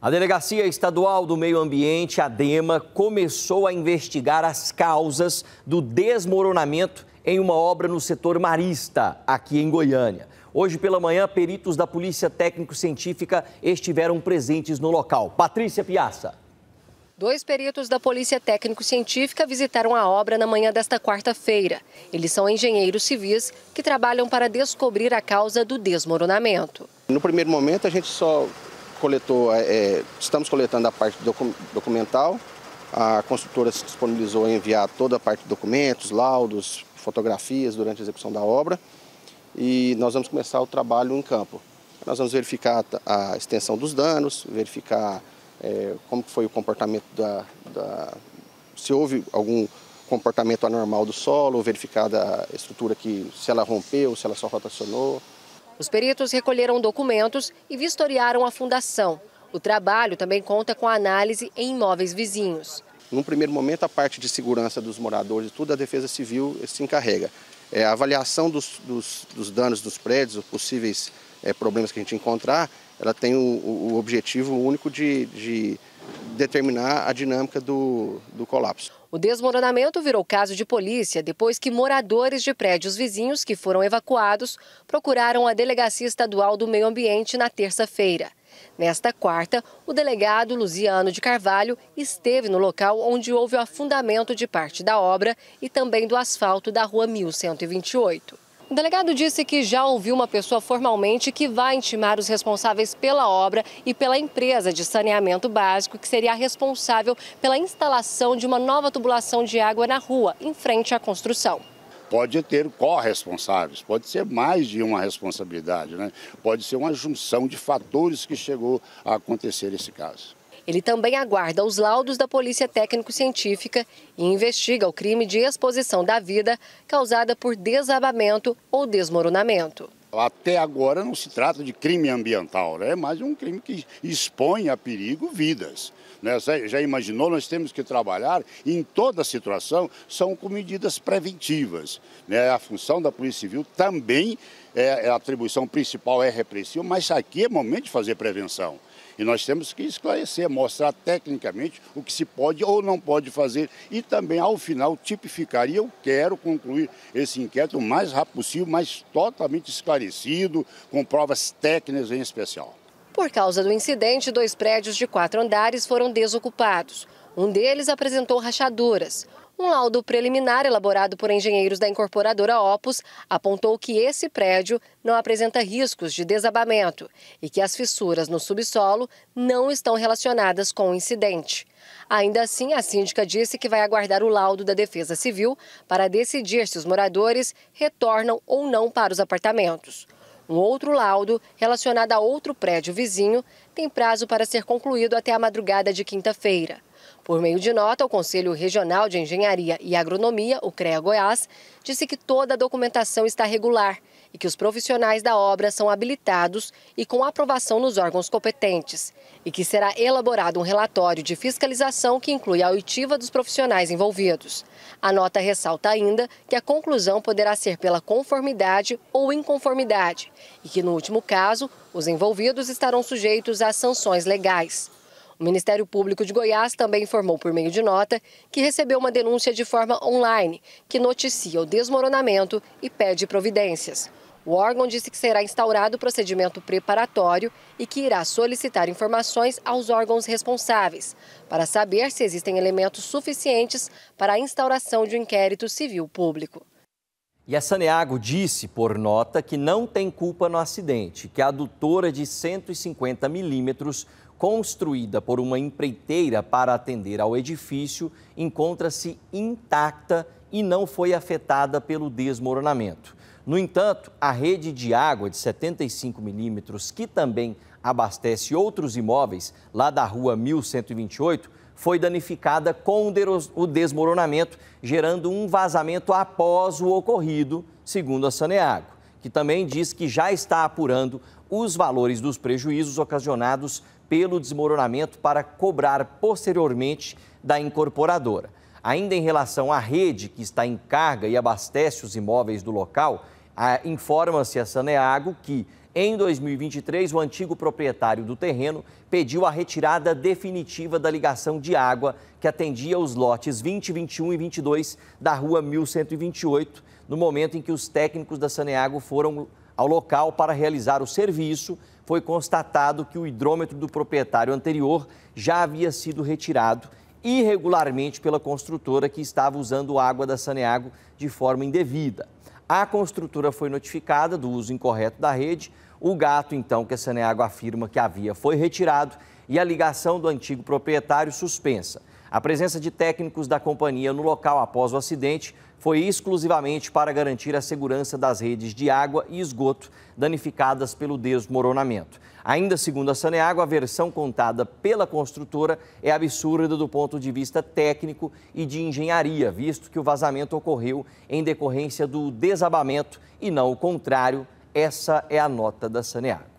A Delegacia Estadual do Meio Ambiente, ADEMA, começou a investigar as causas do desmoronamento em uma obra no setor marista, aqui em Goiânia. Hoje pela manhã, peritos da Polícia Técnico-Científica estiveram presentes no local. Patrícia Piaça. Dois peritos da Polícia Técnico-Científica visitaram a obra na manhã desta quarta-feira. Eles são engenheiros civis que trabalham para descobrir a causa do desmoronamento. No primeiro momento, a gente só coletou, é, é, estamos coletando a parte documental, a construtora se disponibilizou a enviar toda a parte de documentos, laudos, fotografias durante a execução da obra e nós vamos começar o trabalho em campo. Nós vamos verificar a extensão dos danos, verificar é, como foi o comportamento da, da, se houve algum comportamento anormal do solo, verificar a estrutura que se ela rompeu, se ela só rotacionou, os peritos recolheram documentos e vistoriaram a fundação. O trabalho também conta com análise em imóveis vizinhos. Num primeiro momento, a parte de segurança dos moradores, tudo a Defesa Civil se encarrega. É, a avaliação dos, dos, dos, danos dos prédios, os possíveis é, problemas que a gente encontrar, ela tem o, o objetivo único de, de determinar a dinâmica do, do colapso. O desmoronamento virou caso de polícia depois que moradores de prédios vizinhos que foram evacuados procuraram a Delegacia Estadual do Meio Ambiente na terça-feira. Nesta quarta, o delegado Luciano de Carvalho esteve no local onde houve o afundamento de parte da obra e também do asfalto da Rua 1128. O delegado disse que já ouviu uma pessoa formalmente que vai intimar os responsáveis pela obra e pela empresa de saneamento básico, que seria a responsável pela instalação de uma nova tubulação de água na rua, em frente à construção. Pode ter corresponsáveis, pode ser mais de uma responsabilidade, né? pode ser uma junção de fatores que chegou a acontecer esse caso. Ele também aguarda os laudos da Polícia Técnico-Científica e investiga o crime de exposição da vida causada por desabamento ou desmoronamento. Até agora não se trata de crime ambiental, né? é né? mais um crime que expõe a perigo vidas. Né? Já imaginou, nós temos que trabalhar em toda situação, são com medidas preventivas. Né? A função da Polícia Civil também, é, a atribuição principal é repressiva, mas aqui é momento de fazer prevenção. E nós temos que esclarecer, mostrar tecnicamente o que se pode ou não pode fazer e também, ao final, tipificar. E eu quero concluir esse inquérito o mais rápido possível, mas totalmente esclarecido, com provas técnicas em especial. Por causa do incidente, dois prédios de quatro andares foram desocupados. Um deles apresentou rachaduras. Um laudo preliminar elaborado por engenheiros da incorporadora Opus apontou que esse prédio não apresenta riscos de desabamento e que as fissuras no subsolo não estão relacionadas com o incidente. Ainda assim, a síndica disse que vai aguardar o laudo da Defesa Civil para decidir se os moradores retornam ou não para os apartamentos. Um outro laudo, relacionado a outro prédio vizinho, tem prazo para ser concluído até a madrugada de quinta-feira. Por meio de nota, o Conselho Regional de Engenharia e Agronomia, o CREA Goiás, disse que toda a documentação está regular e que os profissionais da obra são habilitados e com aprovação nos órgãos competentes, e que será elaborado um relatório de fiscalização que inclui a oitiva dos profissionais envolvidos. A nota ressalta ainda que a conclusão poderá ser pela conformidade ou inconformidade, e que, no último caso, os envolvidos estarão sujeitos a sanções legais. O Ministério Público de Goiás também informou por meio de nota que recebeu uma denúncia de forma online, que noticia o desmoronamento e pede providências. O órgão disse que será instaurado procedimento preparatório e que irá solicitar informações aos órgãos responsáveis para saber se existem elementos suficientes para a instauração de um inquérito civil público. E a Saneago disse, por nota, que não tem culpa no acidente, que a adutora de 150 milímetros construída por uma empreiteira para atender ao edifício, encontra-se intacta e não foi afetada pelo desmoronamento. No entanto, a rede de água de 75 milímetros, que também abastece outros imóveis lá da rua 1128, foi danificada com o desmoronamento, gerando um vazamento após o ocorrido, segundo a Saneago que também diz que já está apurando os valores dos prejuízos ocasionados pelo desmoronamento para cobrar posteriormente da incorporadora. Ainda em relação à rede que está em carga e abastece os imóveis do local, informa-se a Saneago que, em 2023, o antigo proprietário do terreno pediu a retirada definitiva da ligação de água que atendia os lotes 20, 21 e 22 da Rua 1128 no momento em que os técnicos da Saneago foram ao local para realizar o serviço, foi constatado que o hidrômetro do proprietário anterior já havia sido retirado irregularmente pela construtora que estava usando água da Saneago de forma indevida. A construtora foi notificada do uso incorreto da rede, o gato, então, que a Saneago afirma que havia, foi retirado e a ligação do antigo proprietário suspensa. A presença de técnicos da companhia no local após o acidente foi exclusivamente para garantir a segurança das redes de água e esgoto danificadas pelo desmoronamento. Ainda segundo a Saneágua, a versão contada pela construtora é absurda do ponto de vista técnico e de engenharia, visto que o vazamento ocorreu em decorrência do desabamento e não o contrário. Essa é a nota da Saneágua.